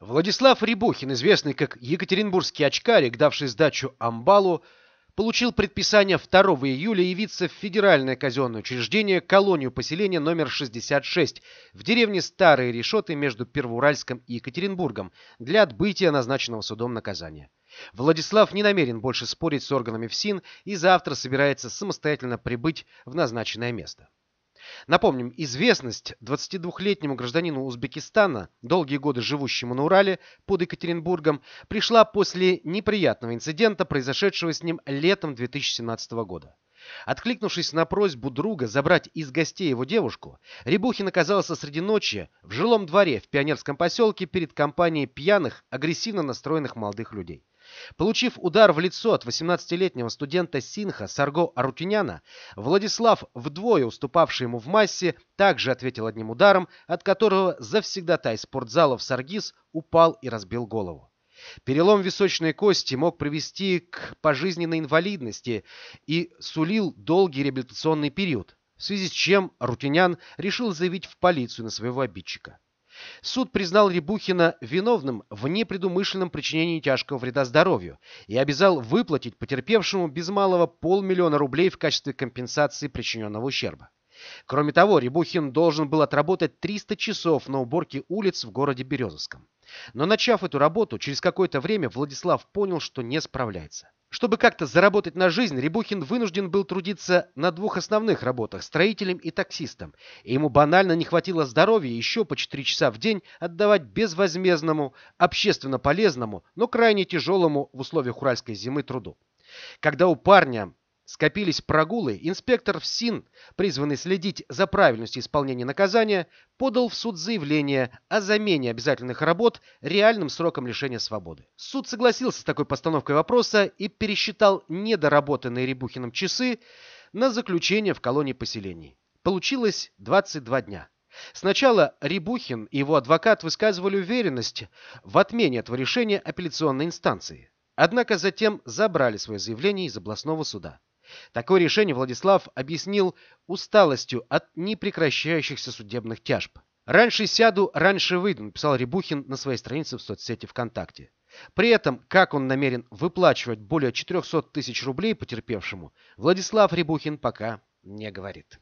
Владислав Рябухин, известный как Екатеринбургский очкарик, давший сдачу Амбалу, получил предписание 2 июля явиться в федеральное казенное учреждение колонию поселения номер 66 в деревне Старые Решеты между Первоуральском и Екатеринбургом для отбытия назначенного судом наказания. Владислав не намерен больше спорить с органами ФСИН и завтра собирается самостоятельно прибыть в назначенное место. Напомним, известность 22-летнему гражданину Узбекистана, долгие годы живущему на Урале под Екатеринбургом, пришла после неприятного инцидента, произошедшего с ним летом 2017 года. Откликнувшись на просьбу друга забрать из гостей его девушку, Рябухин оказался среди ночи в жилом дворе в пионерском поселке перед компанией пьяных, агрессивно настроенных молодых людей. Получив удар в лицо от 18-летнего студента Синха Сарго Арутиняна, Владислав, вдвое уступавший ему в массе, также ответил одним ударом, от которого завсегдатай спортзалов Саргиз упал и разбил голову. Перелом височной кости мог привести к пожизненной инвалидности и сулил долгий реабилитационный период, в связи с чем Рутинян решил заявить в полицию на своего обидчика. Суд признал Рябухина виновным в непредумышленном причинении тяжкого вреда здоровью и обязал выплатить потерпевшему без малого полмиллиона рублей в качестве компенсации причиненного ущерба. Кроме того, Рябухин должен был отработать 300 часов на уборке улиц в городе Березовском. Но начав эту работу, через какое-то время Владислав понял, что не справляется. Чтобы как-то заработать на жизнь, Рябухин вынужден был трудиться на двух основных работах – строителем и таксистом. И ему банально не хватило здоровья еще по 4 часа в день отдавать безвозмездному, общественно полезному, но крайне тяжелому в условиях уральской зимы труду. Когда у парня Скопились прогулы, инспектор ФСИН, призванный следить за правильностью исполнения наказания, подал в суд заявление о замене обязательных работ реальным сроком лишения свободы. Суд согласился с такой постановкой вопроса и пересчитал недоработанные Рябухиным часы на заключение в колонии поселений. Получилось 22 дня. Сначала Рябухин и его адвокат высказывали уверенность в отмене этого решения апелляционной инстанции. Однако затем забрали свое заявление из областного суда. Такое решение Владислав объяснил усталостью от непрекращающихся судебных тяжб. «Раньше сяду, раньше выйду», написал Рябухин на своей странице в соцсети ВКонтакте. При этом, как он намерен выплачивать более 400 тысяч рублей потерпевшему, Владислав Рябухин пока не говорит.